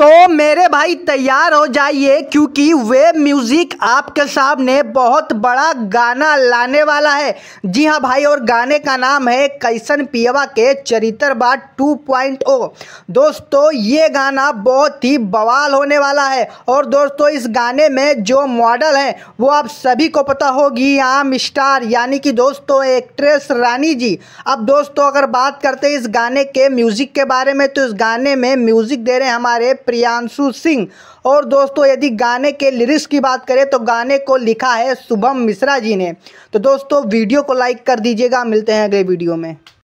तो मेरे भाई तैयार हो जाइए क्योंकि वेब म्यूज़िक आपके सामने बहुत बड़ा गाना लाने वाला है जी हाँ भाई और गाने का नाम है कैसन पियवा के चरित्र बाट टू पॉइंट ओ दोस्तों ये गाना बहुत ही बवाल होने वाला है और दोस्तों इस गाने में जो मॉडल हैं वो आप सभी को पता होगी आम स्टार यानी कि दोस्तों एक्ट्रेस रानी जी अब दोस्तों अगर बात करते हैं इस गाने के म्यूज़िक के बारे में तो इस गाने में म्यूज़िक दे रहे हैं हमारे प्रियांशु सिंह और दोस्तों यदि गाने के लिरिक्स की बात करें तो गाने को लिखा है शुभम मिश्रा जी ने तो दोस्तों वीडियो को लाइक कर दीजिएगा मिलते हैं अगले वीडियो में